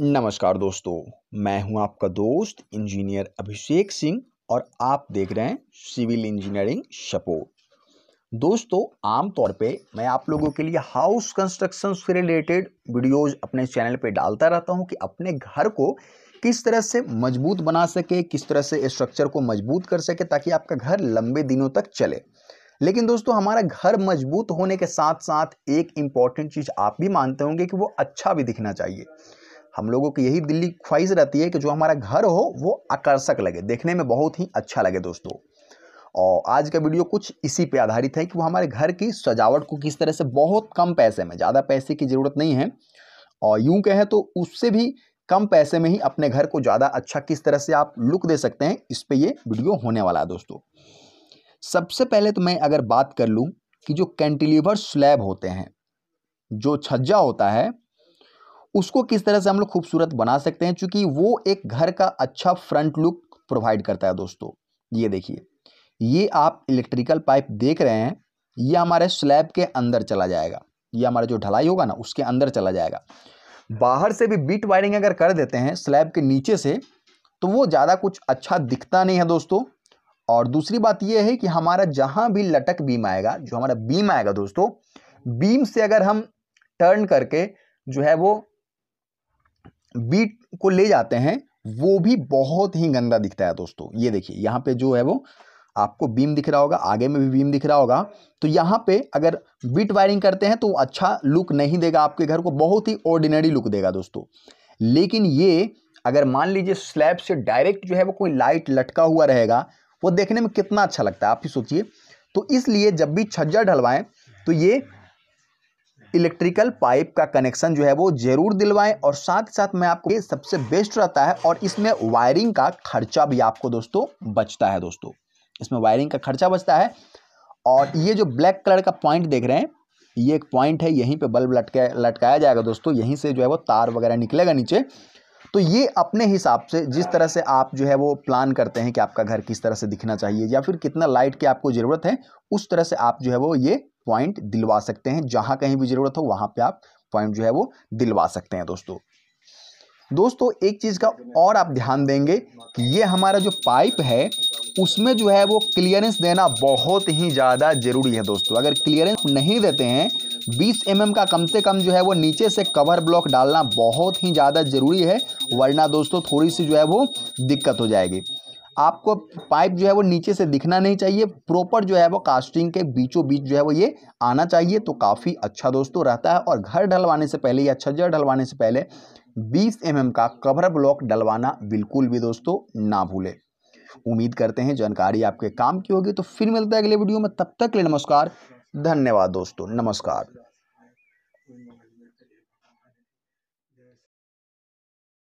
नमस्कार दोस्तों मैं हूं आपका दोस्त इंजीनियर अभिषेक सिंह और आप देख रहे हैं सिविल इंजीनियरिंग सपोर्ट दोस्तों आमतौर पे मैं आप लोगों के लिए हाउस कंस्ट्रक्शन से रिलेटेड वीडियोज अपने चैनल पे डालता रहता हूं कि अपने घर को किस तरह से मजबूत बना सके किस तरह से स्ट्रक्चर को मजबूत कर सके ताकि आपका घर लंबे दिनों तक चले लेकिन दोस्तों हमारा घर मजबूत होने के साथ साथ एक इम्पॉर्टेंट चीज़ आप भी मानते होंगे कि वो अच्छा भी दिखना चाहिए हम लोगों की यही दिल्ली ख्वाहिश रहती है कि जो हमारा घर हो वो आकर्षक लगे देखने में बहुत ही अच्छा लगे दोस्तों और आज का वीडियो कुछ इसी पे आधारित है कि वो हमारे घर की सजावट को किस तरह से बहुत कम पैसे में ज़्यादा पैसे की ज़रूरत नहीं है और यूँ कहें तो उससे भी कम पैसे में ही अपने घर को ज़्यादा अच्छा किस तरह से आप लुक दे सकते हैं इस पर ये वीडियो होने वाला है दोस्तों सबसे पहले तो मैं अगर बात कर लूँ कि जो कैंटिलीवर स्लैब होते हैं जो छज्जा होता है उसको किस तरह से हम लोग खूबसूरत बना सकते हैं चूंकि वो एक घर का अच्छा फ्रंट लुक प्रोवाइड करता है दोस्तों ये देखिए ये आप इलेक्ट्रिकल पाइप देख रहे हैं ये हमारे स्लैब के अंदर चला जाएगा ये हमारा जो ढलाई होगा ना उसके अंदर चला जाएगा बाहर से भी बीट वायरिंग अगर कर देते हैं स्लैब के नीचे से तो वो ज़्यादा कुछ अच्छा दिखता नहीं है दोस्तों और दूसरी बात यह है कि हमारा जहाँ भी लटक बीम आएगा जो हमारा बीम आएगा दोस्तों बीम से अगर हम टर्न करके जो है वो बीट को ले जाते हैं वो भी बहुत ही गंदा दिखता है दोस्तों ये देखिए यहाँ पे जो है वो आपको बीम दिख रहा होगा आगे में भी बीम दिख रहा होगा तो यहाँ पे अगर बीट वायरिंग करते हैं तो अच्छा लुक नहीं देगा आपके घर को बहुत ही ऑर्डिनरी लुक देगा दोस्तों लेकिन ये अगर मान लीजिए स्लैब से डायरेक्ट जो है वो कोई लाइट लटका हुआ रहेगा वो देखने में कितना अच्छा लगता है आप ही सोचिए तो इसलिए जब भी छज्जा ढलवाएं तो ये इलेक्ट्रिकल पाइप का कनेक्शन जो है वो जरूर दिलवाएं और साथ ही साथ मैं आपको ये सबसे बेस्ट रहता है और इसमें वायरिंग का खर्चा भी आपको दोस्तों बचता है दोस्तों इसमें वायरिंग का खर्चा बचता है और ये जो ब्लैक कलर का पॉइंट देख रहे हैं ये एक पॉइंट है यहीं पे बल्ब लटका लटकाया जाएगा दोस्तों यहीं से जो है वो तार वगैरह निकलेगा नीचे तो ये अपने हिसाब से जिस तरह से आप जो है वो प्लान करते हैं कि आपका घर किस तरह से दिखना चाहिए या फिर कितना लाइट की आपको ज़रूरत है उस तरह से आप जो है वो ये पॉइंट दिलवा सकते हैं जहां कहीं भी ज़रूरत हो वहां पे आप पॉइंट जो है वो दिलवा सकते हैं दोस्तों दोस्तों एक चीज़ का और आप ध्यान देंगे कि ये हमारा जो पाइप है उसमें जो है वो क्लियरेंस देना बहुत ही ज़्यादा ज़रूरी है दोस्तों अगर क्लियरेंस नहीं देते हैं 20 एम mm का कम से कम जो है वो नीचे से कवर ब्लॉक डालना बहुत ही ज़्यादा ज़रूरी है वरना दोस्तों थोड़ी सी जो है वो दिक्कत हो जाएगी आपको पाइप जो है वो नीचे से दिखना नहीं चाहिए प्रॉपर जो है वो कास्टिंग के बीचों बीच जो है वो ये आना चाहिए तो काफ़ी अच्छा दोस्तों रहता है और घर ढलवाने से पहले या छज्जर ढलवाने से पहले 20 एम का कवर ब्लॉक डलवाना बिल्कुल भी दोस्तों ना भूले उम्मीद करते हैं जानकारी आपके काम की होगी तो फिर मिलता है अगले वीडियो में तब तक ले नमस्कार धन्यवाद दोस्तों नमस्कार